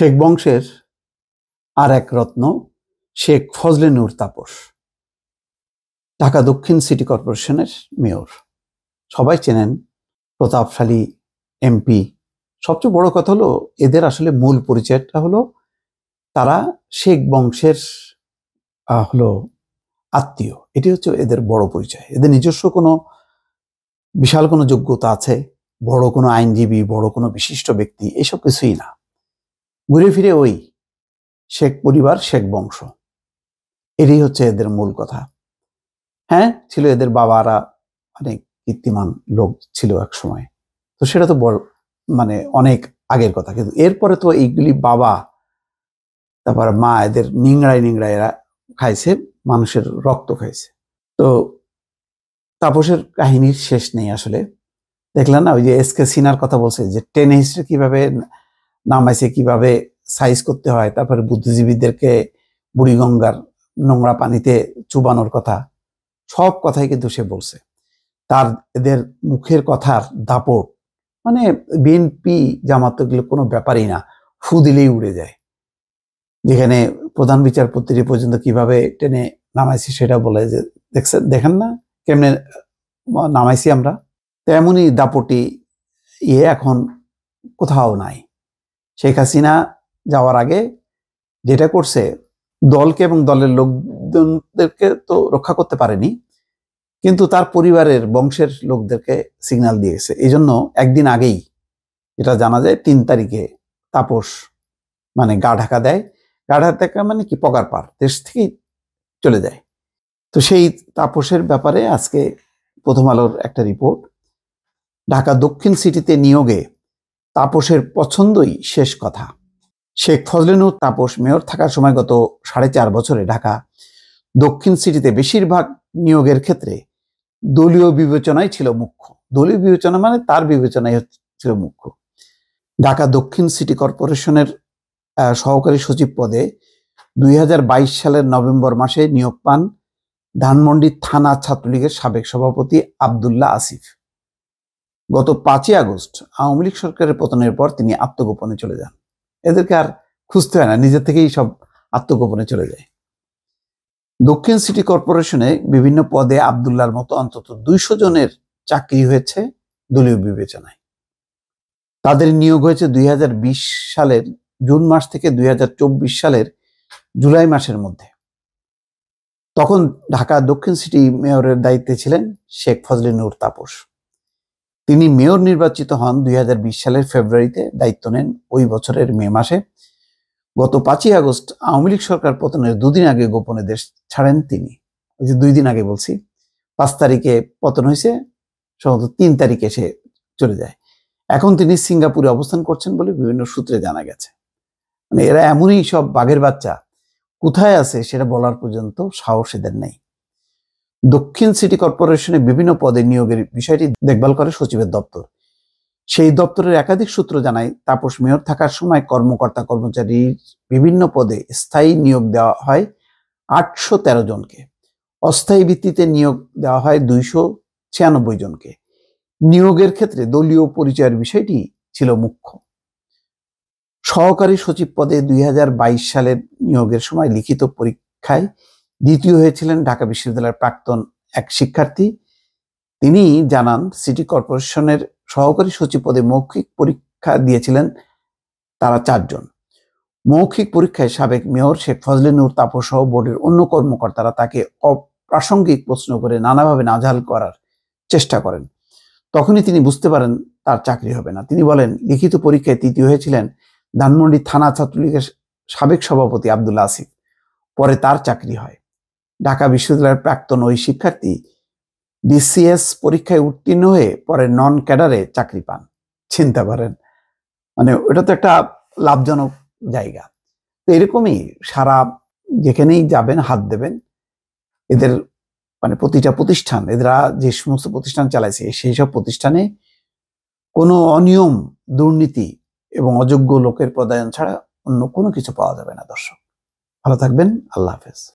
শেখ বংশের আর এক রত্ন শেখ ফজলে নূর তাপস ঢাকা দক্ষিণ সিটি কর্পোরেশনের মেয়র সবাই চেনেন প্রতাপশালী এমপি সবচেয়ে বড় কথা হলো এদের আসলে মূল পরিচয়টা হলো তারা শেখ বংশের হলো আত্মীয় এটি হচ্ছে এদের বড় পরিচয় এদের নিজস্ব কোনো বিশাল কোনো যোগ্যতা আছে বড় কোনো আইনজীবী বড় কোনো বিশিষ্ট ব্যক্তি এসব কিছুই না ঘুরে ফিরে ওই শেখ পরিবার শেখ বংশ এটাই হচ্ছে এদের মূল কথা হ্যাঁ ছিল এদের বাবারা অনেক কীর্তিমান লোক ছিল এক সময় তো সেটা তো বড় মানে অনেক আগের কথা কিন্তু এরপরে তো এইগুলি বাবা তারপর মা এদের নিংড়ায় নিংড়ায় এরা খাইছে মানুষের রক্ত খাইছে তো তাপসের কাহিনীর শেষ নেই আসলে দেখলাম না ওই যে এস কে সিনার কথা বলছে যে টেন হিস্ট্রি কীভাবে নামাইছে কিভাবে সাইজ করতে হয় তারপরে বুদ্ধিজীবীদেরকে বুড়িগঙ্গার নোংরা পানিতে চুবানোর কথা সব কথাই কিন্তু সে বলছে তার এদের মুখের কথার দাপট মানে বিএনপি জামাত কোনো ব্যাপারই না ফু দিলেই উড়ে যায় যেখানে প্রধান বিচারপতির পর্যন্ত কিভাবে টেনে নামাইছি সেটা বলে যে দেখছেন দেখেন না কেমনে নামাইছি আমরা তেমনই দাপটি ইয়ে এখন কোথাও নাই শেখ হাসিনা যাওয়ার আগে যেটা করছে দলকে এবং দলের লোকজনদেরকে তো রক্ষা করতে পারেনি কিন্তু তার পরিবারের বংশের লোকদেরকে সিগন্যাল দিয়েছে এই জন্য একদিন আগেই যেটা জানা যায় তিন তারিখে তাপস মানে গা ঢাকা দেয় গা ঢাকা মানে কি পকার পার দেশ থেকেই চলে যায় তো সেই তাপসের ব্যাপারে আজকে প্রথম আলোর একটা রিপোর্ট ঢাকা দক্ষিণ সিটিতে নিয়োগে তাপসের পছন্দই শেষ কথা শেখ ফজলেনুর তাপস মেয়র থাকার সময় গত সাড়ে চার বছরে ঢাকা দক্ষিণ সিটিতে বেশিরভাগ নিয়োগের ক্ষেত্রে দলীয় বিবেচনাই ছিল মুখ্য দলীয় বিবেচনা মানে তার বিবেচনাই ছিল মুখ্য ঢাকা দক্ষিণ সিটি কর্পোরেশনের সহকারী সচিব পদে দুই সালের নভেম্বর মাসে নিয়োগ পান ধানমন্ডি থানা ছাত্রলীগের সাবেক সভাপতি আবদুল্লাহ আসিফ গত পাঁচই আগস্ট আওয়ামী লীগ সরকারের পতনের পর তিনি আত্মগোপনে চলে যান এদেরকে আর খুঁজতে হয় না নিজের থেকেই সব আত্মগোপনে চলে যায় দক্ষিণ সিটি কর্পোরেশনে বিভিন্ন পদে আবদুল্লার মতো অন্তত দুইশো জনের চাকরি হয়েছে দলীয় বিবেচনায় তাদের নিয়োগ হয়েছে দুই সালের জুন মাস থেকে দুই সালের জুলাই মাসের মধ্যে তখন ঢাকা দক্ষিণ সিটি মেয়রের দায়িত্বে ছিলেন শেখ ফজলে নূর তাপস তিনি মেয়র নির্বাচিত হন দুই সালের ফেব্রুয়ারিতে দায়িত্ব নেন ওই বছরের মে মাসে গত পাঁচই আগস্ট আওয়ামী লীগ সরকার পতনের দুদিন আগে গোপনে দেশ ছাড়েন তিনি ওই যে দুই দিন আগে বলছি পাঁচ তারিখে পতন হয়েছে সম্ভবত তিন তারিখে এসে চলে যায় এখন তিনি সিঙ্গাপুরে অবস্থান করছেন বলে বিভিন্ন সূত্রে জানা গেছে মানে এরা এমনই সব বাঘের বাচ্চা কোথায় আছে সেটা বলার পর্যন্ত সাহস এদের নেই দক্ষিণ সিটি কর্পোরেশনে বিভিন্ন পদে নিয়োগের বিষয়টি দেখভাল করে সচিবের দপ্তর সেই দপ্তরের একাধিক সূত্র জানায় তাপস মেয়র থাকার সময় কর্মকর্তা কর্মচারীর বিভিন্ন পদে স্থায়ী নিয়োগ দেওয়া হয় আটশো তেরো জনকে অস্থায়ী ভিত্তিতে নিয়োগ দেওয়া হয় দুইশো ছিয়ানব্বই জনকে নিয়োগের ক্ষেত্রে দলীয় পরিচয়ের বিষয়টি ছিল মুখ্য সহকারী সচিব পদে দুই সালের নিয়োগের সময় লিখিত পরীক্ষায় দ্বিতীয় হয়েছিলেন ঢাকা বিশ্ববিদ্যালয়ের প্রাক্তন এক শিক্ষার্থী তিনি জানান সিটি কর্পোরেশনের সহকারী সচিব পদে মৌখিক পরীক্ষা দিয়েছিলেন তারা চারজন মৌখিক পরীক্ষায় সাবেক মেয়র শেখ ফজলে নূর তাপসহ বোর্ডের অন্য কর্মকর্তারা তাকে অপ্রাসঙ্গিক প্রশ্ন করে নানাভাবে নাজাল করার চেষ্টা করেন তখনই তিনি বুঝতে পারেন তার চাকরি হবে না তিনি বলেন লিখিত পরীক্ষায় তৃতীয় হয়েছিলেন ধানমন্ডি থানা ছাত্রলীগের সাবেক সভাপতি আবদুল্লা আসিফ পরে তার চাকরি হয় ঢাকা বিশ্ববিদ্যালয়ের প্রাক্তন ওই শিক্ষার্থী বিসিএস পরীক্ষায় উত্তীর্ণ হয়ে পরে নন ক্যাডারে চাকরি পান চিন্তা পারেন মানে ওটা তো একটা লাভজনক জায়গা তো এরকমই সারা যেখানেই যাবেন হাত দেবেন এদের মানে প্রতিটা প্রতিষ্ঠান এরা যে সমস্ত প্রতিষ্ঠান চালাইছে সেই সব প্রতিষ্ঠানে কোনো অনিয়ম দুর্নীতি এবং অযোগ্য লোকের প্রদায়ন ছাড়া অন্য কোনো কিছু পাওয়া যাবে না দর্শক ভালো থাকবেন আল্লাহ হাফেজ